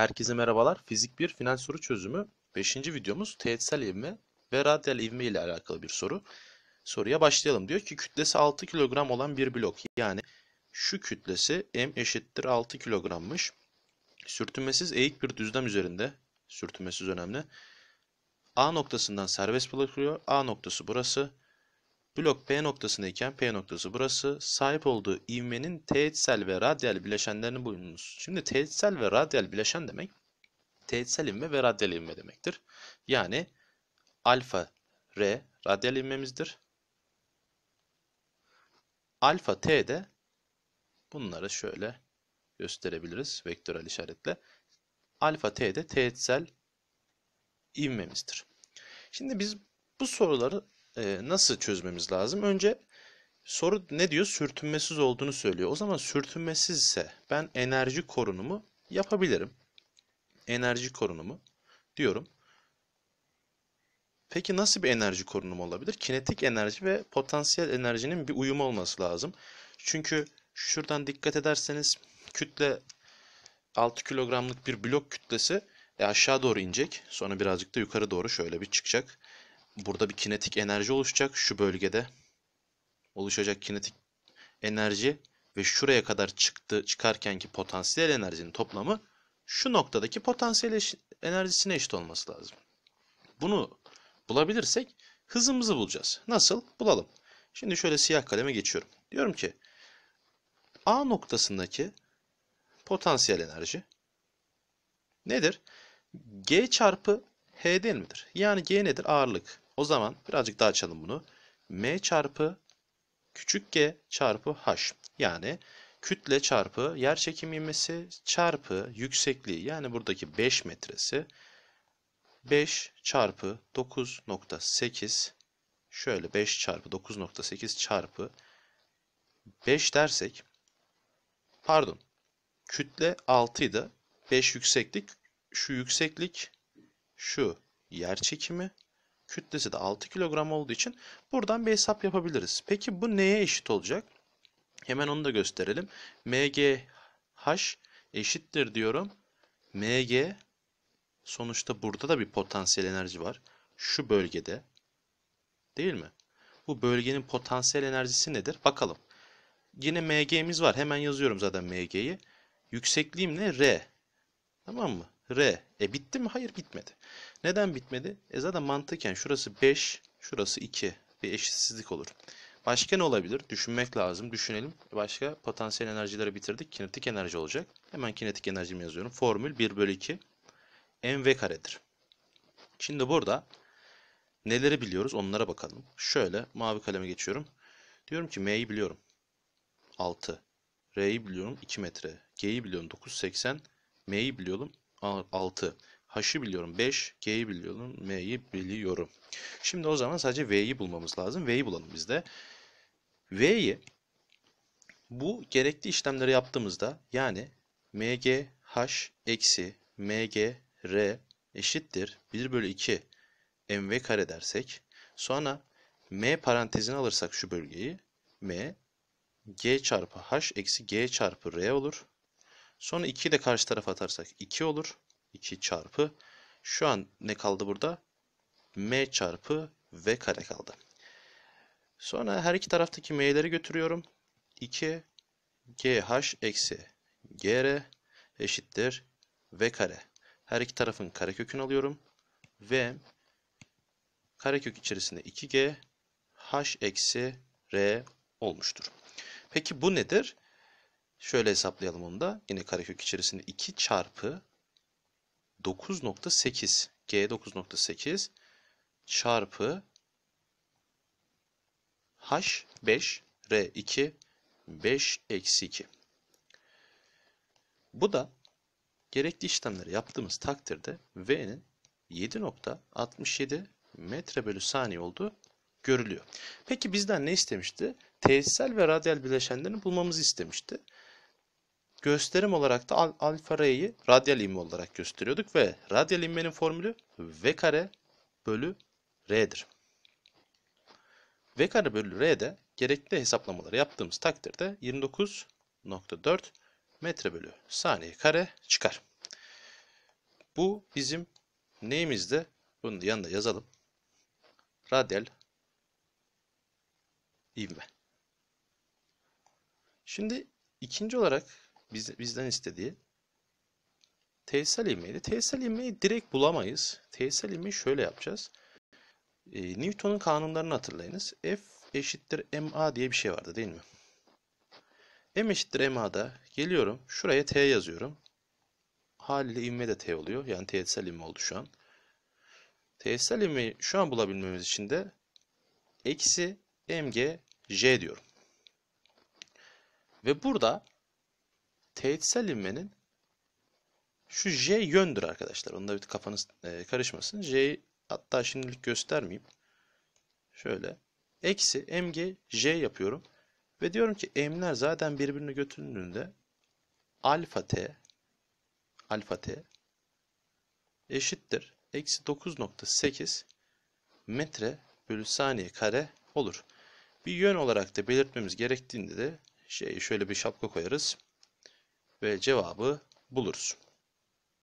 Herkese merhabalar. Fizik 1 final soru çözümü 5. videomuz teğetsel ivme ve radyal ivme ile alakalı bir soru. Soruya başlayalım. Diyor ki kütlesi 6 kilogram olan bir blok. Yani şu kütlesi m eşittir 6 kilogrammış. Sürtünmesiz eğik bir düzlem üzerinde. Sürtünmesiz önemli. A noktasından serbest bırakılıyor. A noktası burası. Blok P noktasındayken P noktası burası. Sahip olduğu ivmenin teğetsel ve radyal bileşenlerini bulunuz. Şimdi teğetsel ve radyal bileşen demek teğetsel inme ve radyal inme demektir. Yani alfa R radyal inmemizdir. Alfa T de bunları şöyle gösterebiliriz vektörel işaretle. Alfa T de teğetsel ivmemizdir. Şimdi biz bu soruları e, nasıl çözmemiz lazım? Önce soru ne diyor? Sürtünmesiz olduğunu söylüyor. O zaman ise ben enerji korunumu yapabilirim. Enerji korunumu diyorum. Peki nasıl bir enerji korunumu olabilir? Kinetik enerji ve potansiyel enerjinin bir uyumu olması lazım. Çünkü şuradan dikkat ederseniz kütle 6 kilogramlık bir blok kütlesi e, aşağı doğru inecek. Sonra birazcık da yukarı doğru şöyle bir çıkacak burada bir kinetik enerji oluşacak şu bölgede. Oluşacak kinetik enerji ve şuraya kadar çıktı çıkarkenki potansiyel enerjinin toplamı şu noktadaki potansiyel eş, enerjisine eşit olması lazım. Bunu bulabilirsek hızımızı bulacağız. Nasıl? Bulalım. Şimdi şöyle siyah kaleme geçiyorum. Diyorum ki A noktasındaki potansiyel enerji nedir? G çarpı H değil midir? Yani G nedir? Ağırlık. O zaman birazcık daha açalım bunu. M çarpı küçük g çarpı h. Yani kütle çarpı yer çekim ivmesi çarpı yüksekliği yani buradaki 5 metresi 5 çarpı 9.8 şöyle 5 çarpı 9.8 çarpı 5 dersek pardon kütle 6 idi 5 yükseklik şu yükseklik şu yer çekimi kütlesi de 6 kilogram olduğu için buradan bir hesap yapabiliriz. Peki bu neye eşit olacak? Hemen onu da gösterelim. MGH eşittir diyorum. MG sonuçta burada da bir potansiyel enerji var. Şu bölgede. Değil mi? Bu bölgenin potansiyel enerjisi nedir? Bakalım. Yine MG'miz var. Hemen yazıyorum zaten MG'yi. Yüksekliğim ne? R. Tamam mı? R. E bitti mi? Hayır bitmedi. Neden bitmedi? E zaten mantıken şurası 5, şurası 2. Bir eşitsizlik olur. Başka ne olabilir? Düşünmek lazım. Düşünelim. Başka potansiyel enerjileri bitirdik. Kinetik enerji olacak. Hemen kinetik enerjimi yazıyorum. Formül 1 bölü 2 mv karedir. Şimdi burada neleri biliyoruz onlara bakalım. Şöyle mavi kaleme geçiyorum. Diyorum ki m'yi biliyorum. 6. R'yi biliyorum 2 metre. G'yi biliyorum 980. M'yi biliyorum 6. H'ı biliyorum 5, G'yi biliyorum, M'yi biliyorum. Şimdi o zaman sadece V'yi bulmamız lazım. V'yi bulalım biz de. V'yi bu gerekli işlemleri yaptığımızda yani mg MGH eksi mg r eşittir 1 bölü 2 MV kare dersek sonra M parantezine alırsak şu bölgeyi M G çarpı H eksi G çarpı R olur. Sonra 2'yi de karşı tarafa atarsak 2 olur. 2 çarpı. Şu an ne kaldı burada? m çarpı v kare kaldı. Sonra her iki taraftaki m'leri götürüyorum. 2 gh eksi gr eşittir v kare. Her iki tarafın karekökünü alıyorum. V karekök içerisinde 2g h eksi r olmuştur. Peki bu nedir? Şöyle hesaplayalım onu da. Yine karekök içerisinde 2 çarpı 9.8 G 9.8 çarpı H 5 R 2 5 eksi 2. Bu da gerekli işlemleri yaptığımız takdirde V'nin 7.67 metre bölü saniye olduğu görülüyor. Peki bizden ne istemişti? Tesisel ve radyal bileşenlerini bulmamızı istemişti. Gösterim olarak da al alfa r'yi radyal inme olarak gösteriyorduk ve radyal inmenin formülü v kare bölü r'dir. v kare bölü r de gerekli hesaplamaları yaptığımız takdirde 29.4 metre bölü saniye kare çıkar. Bu bizim neyimizde? Bunu da yanına yazalım. Radyal ivme. Şimdi ikinci olarak biz, bizden istediği. Tesel ilmeğiydi. Tesel ilmeği direkt bulamayız. Tesel ilmeği şöyle yapacağız. E, Newton'un kanunlarını hatırlayınız. F eşittir ma diye bir şey vardı değil mi? M eşittir ma'da geliyorum. Şuraya t yazıyorum. Haliyle ivme de t oluyor. Yani tesel ivme oldu şu an. Tesel ivmeyi şu an bulabilmemiz için de eksi mg j diyorum. Ve burada Teğetsel ivmenin şu J yöndür arkadaşlar. Onda bir kafanız e, karışmasın. J, hatta şimdilik göstermeyeyim. Şöyle. Eksi mg J yapıyorum. Ve diyorum ki m'ler zaten birbirine götürdüğünde alfa t alfa t eşittir. Eksi 9.8 metre bölü saniye kare olur. Bir yön olarak da belirtmemiz gerektiğinde de şey şöyle bir şapka koyarız ve cevabı buluruz.